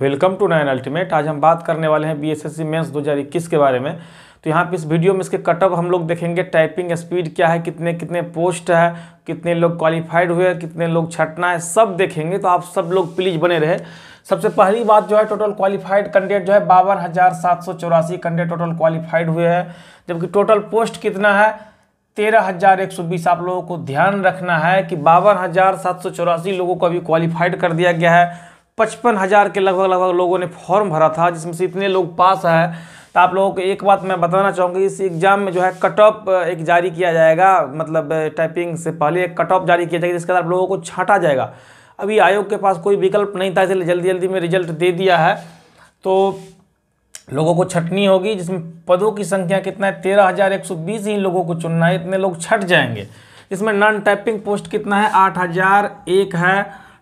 welcome to nine ultimate आज हम बात करने वाले हैं B S S C mains दो हज़ार इक्कीस के बारे में तो यहाँ पे इस वीडियो में इसके कटअप हम लोग देखेंगे टाइपिंग स्पीड क्या है कितने कितने पोस्ट है कितने लोग क्वालिफाइड हुए हैं कितने लोग छटना है सब देखेंगे तो आप सब लोग प्लीज़ बने रहे सबसे पहली बात जो है टोटल क्वालिफाइड कैंडिडेट जो है बावन हज़ार सात सौ चौरासी कैंडिडेट टोटल क्वालिफाइड हुए हैं जबकि टोटल पोस्ट कितना है तेरह हज़ार एक सौ बीस आप लोगों को ध्यान रखना है कि बावन हज़ार सात सौ चौरासी लोगों को अभी क्वालिफाइड कर दिया गया है पचपन हज़ार के लगभग लगभग लोगों ने फॉर्म भरा था जिसमें से इतने लोग पास आए तो आप लोगों को एक बात मैं बताना चाहूँगी इस एग्ज़ाम में जो है कट ऑफ एक जारी किया जाएगा मतलब टाइपिंग से पहले एक कट ऑफ जारी किया जाएगा जिसके बाद आप लोगों को छाटा जाएगा अभी आयोग के पास कोई विकल्प नहीं था इसलिए जल्दी जल्दी में रिजल्ट दे दिया है तो लोगों को छटनी होगी जिसमें पदों की संख्या कितना है तेरह हज़ार एक सौ बीस ही लोगों को चुनना है इतने लोग छट जाएंगे इसमें नॉन टाइपिंग पोस्ट कितना है आठ हज़ार एक है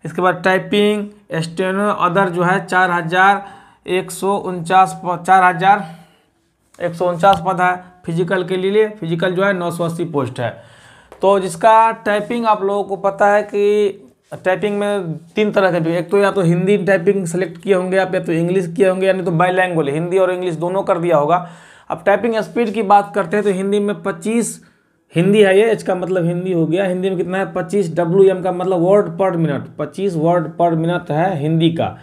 इसके बाद टाइपिंग स्टेनो अदर जो है चार हज़ार एक सौ उनचास चार हज़ार एक सौ उनचास पद है फिजिकल के लिए फिजिकल जो है नौ सौ अस्सी पोस्ट है तो जिसका टाइपिंग आप लोगों को पता है कि टाइपिंग में तीन तरह के एक तो या तो हिंदी टाइपिंग सेलेक्ट किए होंगे आप या तो इंग्लिश किए होंगे यानी तो बाईलैंग्वेज हिंदी और इंग्लिश दोनों कर दिया होगा अब टाइपिंग स्पीड की बात करते हैं तो हिंदी में पच्चीस हिंदी है ये एच का मतलब हिंदी हो गया हिंदी में कितना है पच्चीस डब्ल्यू एम का मतलब वर्ड पर मिनट पच्चीस वर्ड पर मिनट है हिंदी का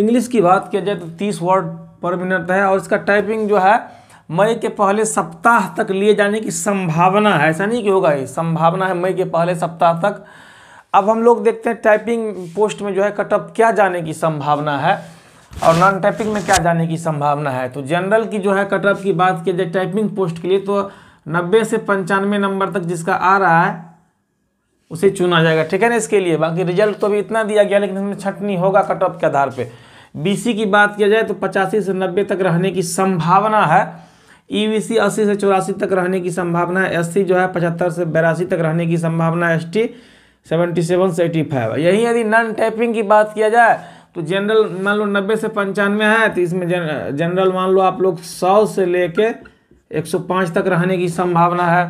इंग्लिश की बात किया जाए तो तीस वर्ड पर मिनट है और इसका टाइपिंग जो है मई के पहले सप्ताह तक लिए जाने की संभावना है ऐसा नहीं कि होगा ये संभावना है मई के पहले सप्ताह तक अब हम लोग देखते हैं टाइपिंग पोस्ट में जो है कटअप क्या जाने की संभावना है और नॉन टाइपिंग में क्या जाने की संभावना है तो जनरल की जो है कटअप की बात की जाए टाइपिंग पोस्ट के लिए तो नब्बे से पंचानवे नंबर तक जिसका आ रहा है उसे चुना जाएगा ठीक है ना इसके लिए बाकी रिजल्ट तो अभी इतना दिया गया लेकिन इसमें छटनी होगा कट ऑफ के आधार पे बीसी की बात किया जाए तो पचासी से नब्बे तक रहने की संभावना है ई वी सी अस्सी से चौरासी तक रहने की संभावना है एस सी जो है पचहत्तर से बयासी तक रहने की संभावना है एस टी सेवेंटी सेवन से एटी फाइव यही यदि नॉन टाइपिंग की बात किया जाए तो जनरल मान लो नब्बे से पंचानवे है तो इसमें जनरल मान लो आप लोग सौ से लेके 105 तक रहने की संभावना है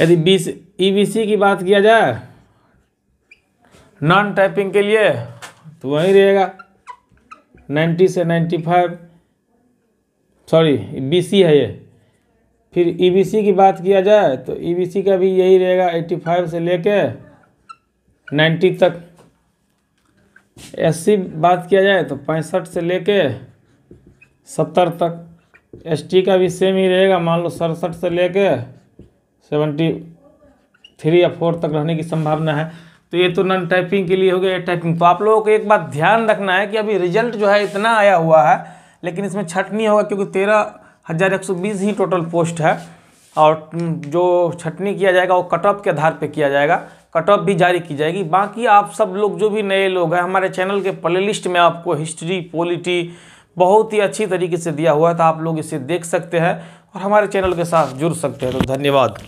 यदि बीस ईबीसी e की बात किया जाए नॉन टाइपिंग के लिए तो वहीं रहेगा 90 से 95 सॉरी बीसी है ये फिर ईबीसी e की बात किया जाए तो ईबीसी e का भी यही रहेगा 85 से लेके 90 तक एससी बात किया जाए तो पैंसठ से लेके सत्तर तक एस टी का भी सेम ही रहेगा मान लो सड़सठ से लेके सेवेंटी थ्री या फोर तक रहने की संभावना है तो ये तो नॉन टाइपिंग के लिए हो गया टाइपिंग तो आप लोगों को एक बात ध्यान रखना है कि अभी रिजल्ट जो है इतना आया हुआ है लेकिन इसमें छटनी नहीं होगा क्योंकि तेरह हज़ार एक सौ बीस ही टोटल पोस्ट है और जो छटनी किया जाएगा वो कट ऑफ के आधार पे किया जाएगा कट ऑफ भी जारी की जाएगी बाकी आप सब लोग जो भी नए लोग हैं हमारे चैनल के प्ले लिस्ट में आपको हिस्ट्री पॉलिटी बहुत ही अच्छी तरीके से दिया हुआ है तो आप लोग इसे देख सकते हैं और हमारे चैनल के साथ जुड़ सकते हैं तो धन्यवाद